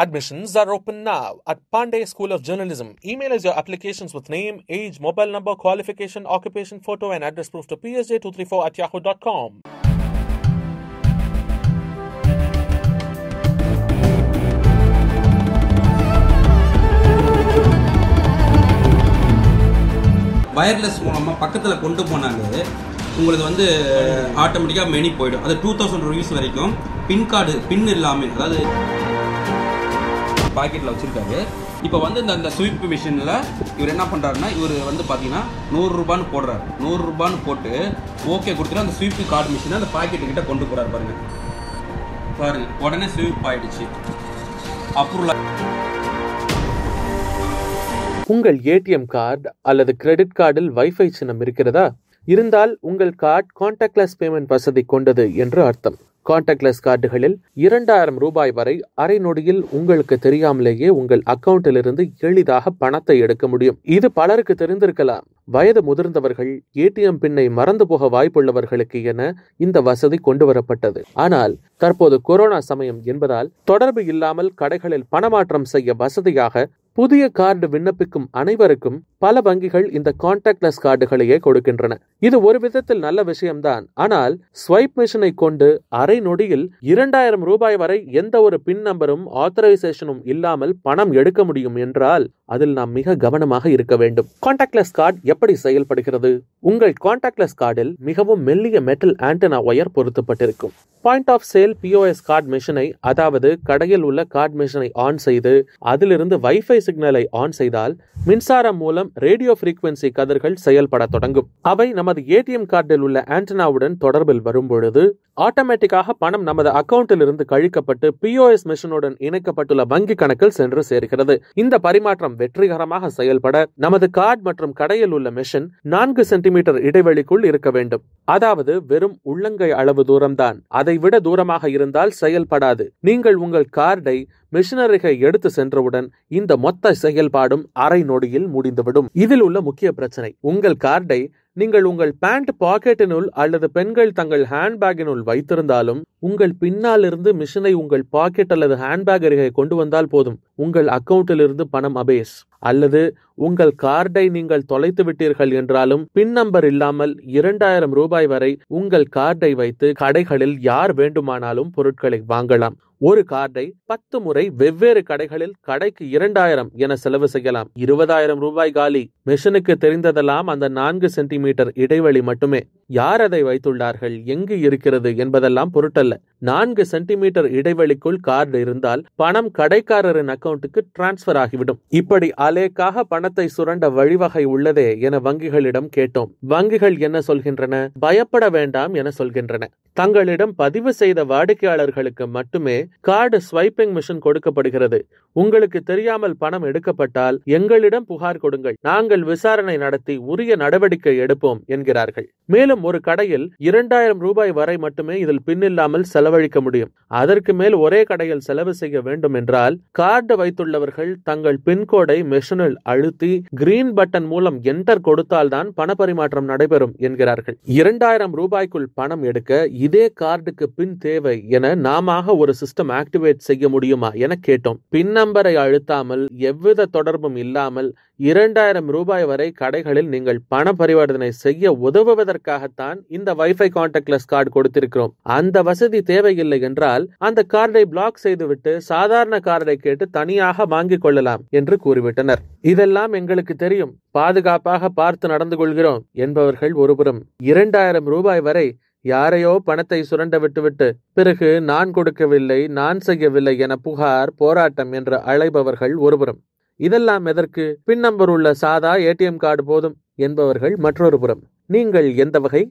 Admissions are open now at Pandey School of Journalism. Email us your applications with name, age, mobile number, qualification, occupation, photo, and address proof to psj234 at yahoo.com. Wireless மூலமாக பக்கத்தில் கொண்டு போனாலே உங்களுக்கு வந்து ஆட்டோமேட்டிக்காக many போயிடும் அது two thousand rupees வரைக்கும் பின் கார்டு பின் இல்லாமல் அதாவது பாக்கெட்டில் வச்சுருக்காரு இப்போ வந்து இந்த ஸ்வீப்பு ஸ்வீப் மிஷினில் இவர் என்ன பண்ணுறாருன்னா இவர் வந்து பார்த்தீங்கன்னா நூறுரூபான்னு போடுறாரு நூறுரூபான்னு போட்டு ஓகே கொடுத்துட்டு அந்த ஸ்வீப் கார்டு மிஷினை அந்த பாக்கெட்டுக்கிட்ட கொண்டு போகிறார் பாருங்கள் பாருங்கள் உடனே ஸ்வீப் ஆகிடுச்சு அப்புறம் உங்கள் ஏடிஎம் கார்டு அல்லது கிரெடிட் கார்டில் வைஃபை சின்னம் இருக்கிறதா இருந்தால் உங்கள் கார்டு கான்டாக்ட்லெஸ் பேமெண்ட் வசதி கொண்டது என்று அர்த்தம் கான்டாக்ட்லெஸ் கார்டுகளில் இரண்டாயிரம் ரூபாய் வரை அரை நொடியில் உங்களுக்கு தெரியாமலேயே உங்கள் அக்கவுண்டிலிருந்து எளிதாக பணத்தை எடுக்க முடியும் இது பலருக்கு தெரிந்திருக்கலாம் வயது முதிர்ந்தவர்கள் ஏடிஎம் பின்னை மறந்து போக வாய்ப்புள்ளவர்களுக்கு என இந்த வசதி கொண்டு வரப்பட்டது ஆனால் தற்போது கொரோனா சமயம் என்பதால் தொடர்பு இல்லாமல் கடைகளில் பணமாற்றம் செய்ய வசதியாக புதிய கார்டு விண்ணப்பிக்கும் அனைவருக்கும் பல வங்கிகள் இந்த கான்டாக்ட்லெஸ் கார்டுகளையே கொடுக்கின்றன இது ஒரு விதத்தில் நல்ல விஷயம்தான் ஆனால் ஸ்வைப் மிஷினை கொண்டு அரை நொடியில் இரண்டாயிரம் ரூபாய் வரை எந்த ஒரு பின் நம்பரும் ஆத்தரைசேஷனும் இல்லாமல் பணம் எடுக்க முடியும் என்றால் அதில் நாம் மிக கவனமாக இருக்க வேண்டும் கான்டாக்ட்லெஸ் கார்டு எப்படி செயல்படுகிறது உங்கள் கான்டாக்ட்லெஸ் கார்டில் மிகவும் மெல்லிய மெட்டல் ஆண்டனா ஒயர் பொருத்தப்பட்டிருக்கும் point of sale POS card மிஷினை அதாவது கடையில் உள்ள கார்டு மிஷினை ஆன் செய்து அதிலிருந்து வைஃபை சிக்னலை ஆன் செய்தால் மின்சாரம் மூலம் ரேடியோ ஃப்ரீக்வன்சி கதிர்கள் செயல்பட தொடங்கும் அவை நமது ஏடிஎம் கார்டில் உள்ள ஆண்டனாவுடன் தொடர்பில் வரும்பொழுது ஆட்டோமேட்டிக்காக பணம் நமது அக்கவுண்டில் இருந்து கழிக்கப்பட்டு பிஓஎஸ் மிஷினுடன் இணைக்கப்பட்டுள்ள வங்கி கணக்கில் சென்று சேர்கிறது இந்த பரிமாற்றம் வெற்றிகரமாக செயல்பட நமது கார்டு மற்றும் கடையில் உள்ள மிஷின் நான்கு சென்டிமீட்டர் இடைவெளிக்குள் இருக்க வேண்டும் அதாவது வெறும் உள்ளங்கை அளவு தூரம்தான் அதை விட தூரமாக இருந்தால் செயல்படாது நீங்கள் உங்கள் கார்டை மிஷினரிகை எடுத்து சென்றவுடன் இந்த மொத்த செயல்பாடும் அரை நொடியில் முடிந்துவிடும் இதில் உள்ள முக்கிய பிரச்சனை உங்கள் கார்டை நீங்கள் உங்கள் பேண்ட் பாக்கெட்டினுள் அல்லது பெண்கள் தங்கள் ஹேண்ட்பேக்கினுள் வைத்திருந்தாலும் உங்கள் பின்னால் இருந்து மிஷினை உங்கள் பாக்கெட் அல்லது ஹேண்ட்பேக் அருகே கொண்டு வந்தால் போதும் உங்கள் அக்கவுண்டிலிருந்து பணம் அபேஸ் அல்லது உங்கள் கார்டை நீங்கள் தொலைத்து விட்டீர்கள் என்றாலும் பின் நம்பர் இல்லாமல் இரண்டாயிரம் ரூபாய் வரை உங்கள் கார்டை வைத்து கடைகளில் யார் வேண்டுமானாலும் பொருட்களை வாங்கலாம் ஒரு கார்டை பத்து முறை வெவ்வேறு கடைகளில் கடைக்கு இரண்டாயிரம் என செலவு செய்யலாம் இருபதாயிரம் ரூபாய் காலி மிஷனுக்கு தெரிந்ததெல்லாம் அந்த நான்கு சென்டிமீட்டர் இடைவெளி மட்டுமே யார் அதை வைத்துள்ளார்கள் எங்கு இருக்கிறது என்பதெல்லாம் பொருட்டல்ல நான்கு சென்டிமீட்டர் இடைவெளிக்குள் கார்டு இருந்தால் பணம் கடைக்காரரின் அக்கவுண்ட்டுக்கு டிரான்ஸ்பர் ஆகிவிடும் இப்படி அலேக்காக பணத்தை சுரண்ட வழிவகை உள்ளதே என வங்கிகளிடம் கேட்டோம் வங்கிகள் என்ன சொல்கின்றன பயப்பட வேண்டாம் என சொல்கின்றன தங்களிடம் பதிவு செய்த வாடிக்கையாளர்களுக்கு மட்டுமே கார்டு ஸ்வைப்பிங் மிஷின் கொடுக்கப்படுகிறது உங்களுக்கு தெரியாமல் பணம் எடுக்கப்பட்டால் எங்களிடம் புகார் கொடுங்கள் நாங்கள் விசாரணை நடத்தி உரிய நடவடிக்கை எடுப்போம் என்கிறார்கள் மேலும் ஒரு கடையில் இரண்டாயிரம் ரூபாய் வரை மட்டுமே இதில் பின்னில்லாமல் செலவு செலவழிக்க முடியும் அதற்கு மேல் ஒரே கடையில் செலவு செய்ய வேண்டும் என்றால் கார்டு வைத்துள்ளவர்கள் தங்கள் பின்கோடை மெஷினில் அழுத்தி கிரீன் பட்டன் மூலம் என்டர் கொடுத்தால்தான் பண பரிமாற்றம் நடைபெறும் என்கிறார்கள் இரண்டாயிரம் ரூபாய்க்குள் பணம் எடுக்க இதே கார்டுக்கு பின் தேவை என நாம ஒரு சிஸ்டம் ஆக்டிவேட் செய்ய முடியுமா என கேட்டோம் பின் நம்பரை அழுத்தாமல் எவ்வித தொடர்பும் இல்லாமல் இரண்டாயிரம் ரூபாய் வரை கடைகளில் நீங்கள் பண பரிவர்த்தனை செய்ய உதவுவதற்காகத்தான் இந்த வைஃபை கான்டாக்ட்லெஸ் கார்டு கொடுத்திருக்கிறோம் அந்த வசதி தேவை தேவையில்லை என்றால் அந்த கார்டை பிளாக் செய்துவிட்டு சாதாரண கார்டை கேட்டு தனியாக வாங்கிக் கொள்ளலாம் என்று கூறிவிட்டனர் இதெல்லாம் எங்களுக்கு தெரியும் பாதுகாப்பாக பார்த்து நடந்து கொள்கிறோம் என்பவர்கள் ஒருபுறம் இரண்டாயிரம் ரூபாய் வரை யாரையோ பணத்தை சுரண்ட விட்டுவிட்டு பிறகு நான் கொடுக்கவில்லை நான் செய்யவில்லை என புகார் போராட்டம் என்று அழைபவர்கள் ஒருபுறம் இதெல்லாம் எதற்கு பின் நம்பர் உள்ள சாதா ஏடிஎம் கார்டு போதும் என்பவர்கள் மற்றொரு புறம் நீங்கள் எந்த வகை